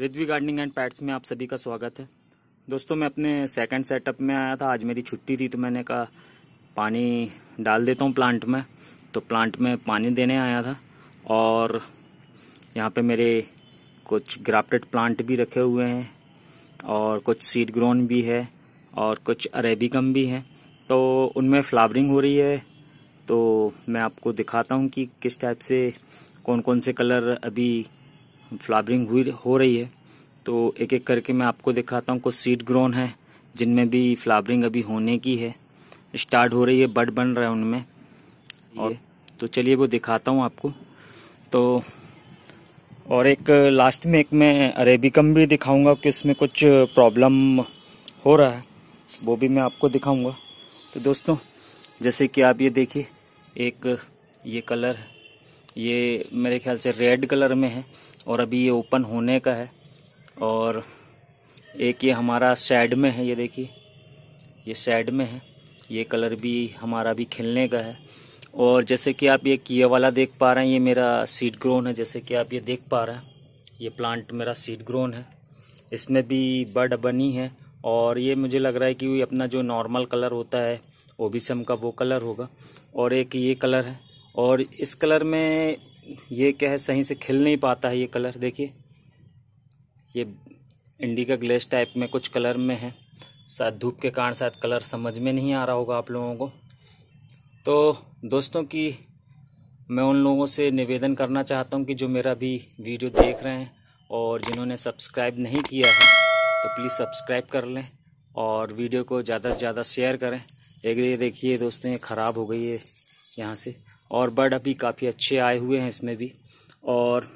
रिद्वी gardening and pets में आप सभी का स्वागत है दोस्तों मैं अपने सेकंड सेटअप में आया था आज मेरी छुट्टी थी तो मैंने कहा पानी डाल देता हूँ प्लांट में तो प्लांट में पानी देने आया था और यहाँ पे मेरे कुछ ग्राफ्टेड प्लांट भी रखे हुए हैं और कुछ सीड ग्रोन भी है और कुछ अरेबिकम भी हैं तो उनमें फ्लावरिंग हो रही है तो मैं आपको दिखाता हूँ कि किस टाइप से कौन कौन से कलर अभी फ्लावरिंग हुई हो रही है तो एक एक करके मैं आपको दिखाता हूँ कुछ सीड ग्रोन है जिनमें भी फ्लावरिंग अभी होने की है स्टार्ट हो रही है बड बन रहा है उनमें और तो चलिए वो दिखाता हूँ आपको तो और एक लास्ट में एक मैं अरेबिकम भी दिखाऊंगा कि उसमें कुछ प्रॉब्लम हो रहा है वो भी मैं आपको दिखाऊंगा तो दोस्तों जैसे कि आप ये देखिए एक ये कलर है ये मेरे ख्याल से रेड कलर में है और अभी ये ओपन होने का है और एक ये हमारा सैड में है ये देखिए ये सैड में है ये कलर भी हमारा भी खिलने का है और जैसे कि आप ये किया वाला देख पा रहे हैं ये मेरा सीड ग्रोन है जैसे कि आप ये देख पा रहे हैं ये प्लांट मेरा सीड ग्रोन है इसमें भी बर्ड बनी है और ये मुझे लग रहा है कि अपना जो नॉर्मल कलर होता है ओबीसम का वो कलर होगा और एक ये कलर है और इस कलर में ये क्या है सही से खिल नहीं पाता है ये कलर देखिए ये इंडिका ग्लेस टाइप में कुछ कलर में है शायद धूप के कारण शायद कलर समझ में नहीं आ रहा होगा आप लोगों को तो दोस्तों की मैं उन लोगों से निवेदन करना चाहता हूँ कि जो मेरा भी वीडियो देख रहे हैं और जिन्होंने सब्सक्राइब नहीं किया है तो प्लीज़ सब्सक्राइब कर लें और वीडियो को ज़्यादा से ज़्यादा शेयर करें एक देखिए दोस्तों ये ख़राब हो गई है यहाँ से और बर्ड अभी काफ़ी अच्छे आए हुए हैं इसमें भी और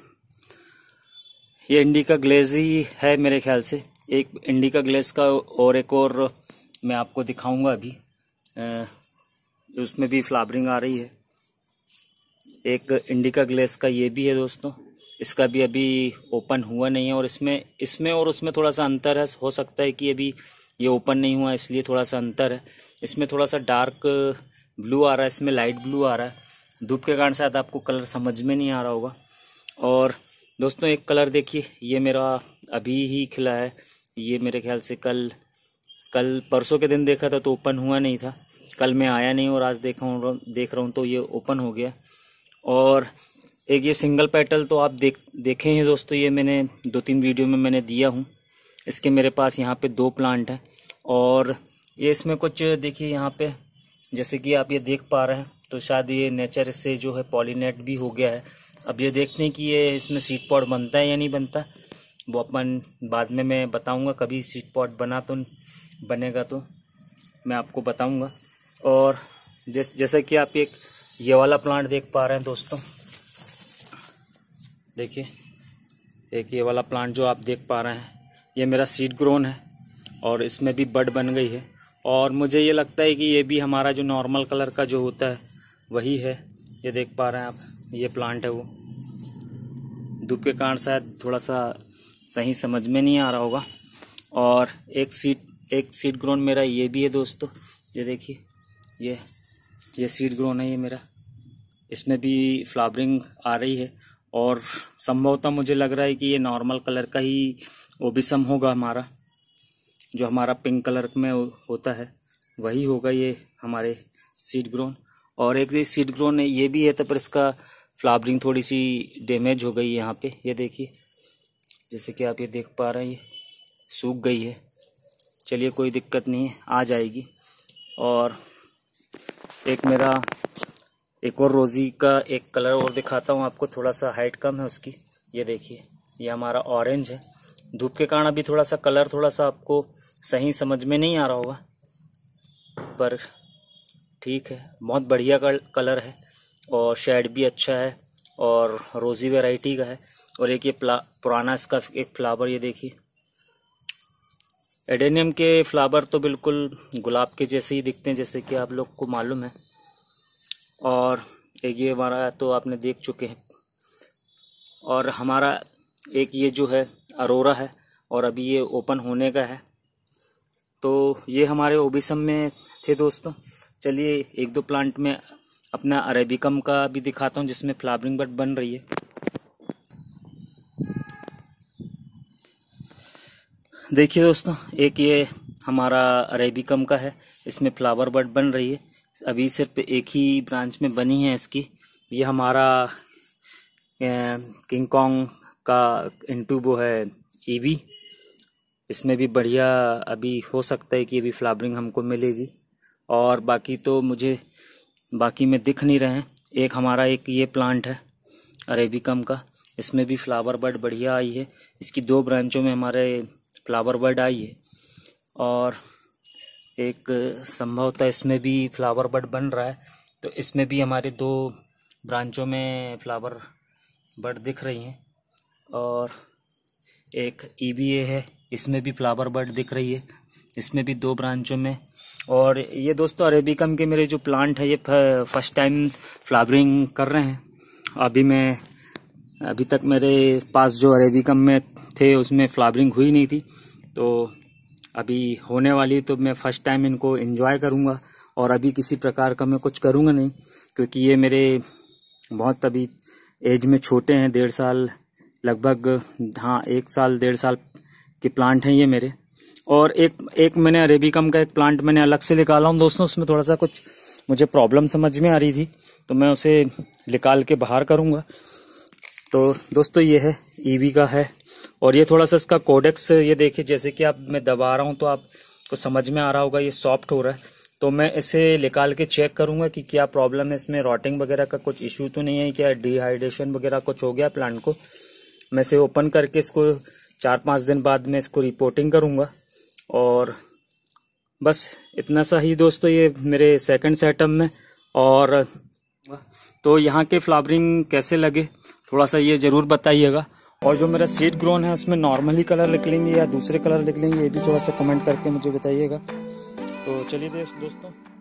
ये इंडिका ग्लेज ही है मेरे ख्याल से एक इंडिका ग्लेज का और एक और मैं आपको दिखाऊंगा अभी उसमें भी फ्लावरिंग आ रही है एक इंडिका ग्लेस का ये भी है दोस्तों इसका भी अभी ओपन हुआ नहीं है और इसमें इसमें और उसमें थोड़ा सा अंतर है हो सकता है कि अभी ये ओपन नहीं हुआ इसलिए थोड़ा सा अंतर है इसमें थोड़ा सा डार्क ब्लू आ रहा है इसमें लाइट ब्लू आ रहा है धूप के कारण शायद आपको कलर समझ में नहीं आ रहा होगा और दोस्तों एक कलर देखिए ये मेरा अभी ही खिला है ये मेरे ख्याल से कल कल परसों के दिन देखा था तो ओपन हुआ नहीं था कल मैं आया नहीं और आज देखा देख रहा हूँ तो ये ओपन हो गया और एक ये सिंगल पेटल तो आप देख देखे हैं दोस्तों ये मैंने दो तीन वीडियो में मैंने दिया हूँ इसके मेरे पास यहाँ पे दो प्लांट हैं और ये इसमें कुछ देखिए यहाँ पे जैसे कि आप ये देख पा रहे हैं तो शायद ये नेचर से जो है पॉलीनेट भी हो गया है अब ये देखते हैं कि ये इसमें सीट पॉट बनता है या नहीं बनता वो अपन बाद में मैं बताऊंगा कभी सीट पॉट बना तो बनेगा तो मैं आपको बताऊंगा और जैस जैसा कि आप एक ये वाला प्लांट देख पा रहे हैं दोस्तों देखिए एक ये वाला प्लांट जो आप देख पा रहे हैं ये मेरा सीड ग्रोन है और इसमें भी बड बन गई है और मुझे ये लगता है कि ये भी हमारा जो नॉर्मल कलर का जो होता है वही है ये देख पा रहे हैं आप ये प्लांट है वो धूप के कारण शायद थोड़ा सा सही समझ में नहीं आ रहा होगा और एक सीट एक सीट ग्रोन मेरा ये भी है दोस्तों ये देखिए ये ये सीड ग्रोन है ये मेरा इसमें भी फ्लावरिंग आ रही है और संभवतः मुझे लग रहा है कि ये नॉर्मल कलर का ही ओबिसम होगा हमारा जो हमारा पिंक कलर में होता है वही होगा ये हमारे सीड ग्रोन और एक सीड ग्रोन ये भी है तो पर इसका फ्लावरिंग थोड़ी सी डैमेज हो गई है यहाँ पे ये देखिए जैसे कि आप ये देख पा रहे हैं ये सूख गई है चलिए कोई दिक्कत नहीं है आ जाएगी और एक मेरा एक और रोज़ी का एक कलर और दिखाता हूँ आपको थोड़ा सा हाइट कम है उसकी ये देखिए ये हमारा ऑरेंज है धूप के कारण अभी थोड़ा सा कलर थोड़ा सा आपको सही समझ में नहीं आ रहा होगा पर ठीक है बहुत बढ़िया कलर है और शेड भी अच्छा है और रोज़ी वेराइटी का है और एक ये पुराना इसका एक फ्लावर ये देखिए एडेनियम के फ्लावर तो बिल्कुल गुलाब के जैसे ही दिखते हैं जैसे कि आप लोग को मालूम है और एक ये हमारा तो आपने देख चुके हैं और हमारा एक ये जो है अरोरा है और अभी ये ओपन होने का है तो ये हमारे ओबिसम में थे दोस्तों चलिए एक दो प्लांट में अपना अरेबिकम का भी दिखाता हूँ जिसमें फ्लावरिंग बर्ड बन रही है देखिए दोस्तों एक ये हमारा अरेबिकम का है इसमें फ्लावर बर्ड बन रही है अभी सिर्फ एक ही ब्रांच में बनी है इसकी ये हमारा किंग कॉन्ग का इंटू वो है ईवी इसमें भी बढ़िया अभी हो सकता है कि अभी फ्लावरिंग हमको मिलेगी और बाकी तो मुझे बाकी में दिख नहीं रहे हैं एक हमारा एक ये प्लांट है अरेबिकम का इसमें भी फ्लावर बर्ड बढ़िया आई है इसकी दो ब्रांचों में हमारे फ्लावर बर्ड आई है और एक संभवतः इसमें भी फ्लावर बर्ड बन रहा है तो इसमें भी हमारे दो ब्रांचों में फ्लावर बर्ड दिख रही हैं और एक ई e है इसमें भी फ्लावर बर्ड दिख रही है इसमें भी दो ब्रांचों में और ये दोस्तों अरेबिकम के मेरे जो प्लांट है ये फर्स्ट टाइम फ्लावरिंग कर रहे हैं अभी मैं अभी तक मेरे पास जो अरेबिकम में थे उसमें फ्लावरिंग हुई नहीं थी तो अभी होने वाली तो मैं फर्स्ट टाइम इनको इन्जॉय करूँगा और अभी किसी प्रकार का मैं कुछ करूँगा नहीं क्योंकि ये मेरे बहुत अभी एज में छोटे हैं डेढ़ साल लगभग हाँ एक साल डेढ़ साल कि प्लांट हैं ये मेरे और एक एक मैंने अरेबिकम का एक प्लांट मैंने अलग से निकाला हूँ दोस्तों उसमें थोड़ा सा कुछ मुझे प्रॉब्लम समझ में आ रही थी तो मैं उसे निकाल के बाहर करूँगा तो दोस्तों ये है ईवी e का है और ये थोड़ा सा इसका कोडेक्स ये देखिए जैसे कि आप मैं दबा रहा हूँ तो आपको समझ में आ रहा होगा ये सॉफ्ट हो रहा है तो मैं इसे निकाल के चेक करूंगा कि क्या प्रॉब्लम है इसमें रॉटिंग वगैरह का कुछ इश्यू तो नहीं है क्या डिहाइड्रेशन वगैरह कुछ हो गया प्लांट को मैं इसे ओपन करके इसको चार पाँच दिन बाद मैं इसको रिपोर्टिंग करूँगा और बस इतना सा ही दोस्तों ये मेरे सेकंड सेटअप में और तो यहाँ के फ्लावरिंग कैसे लगे थोड़ा सा ये ज़रूर बताइएगा और जो मेरा सीड ग्रोन है उसमें नॉर्मली कलर निकलेंगे या दूसरे कलर निकलेंगे ये भी थोड़ा सा कमेंट करके मुझे बताइएगा तो चलिए दोस्तों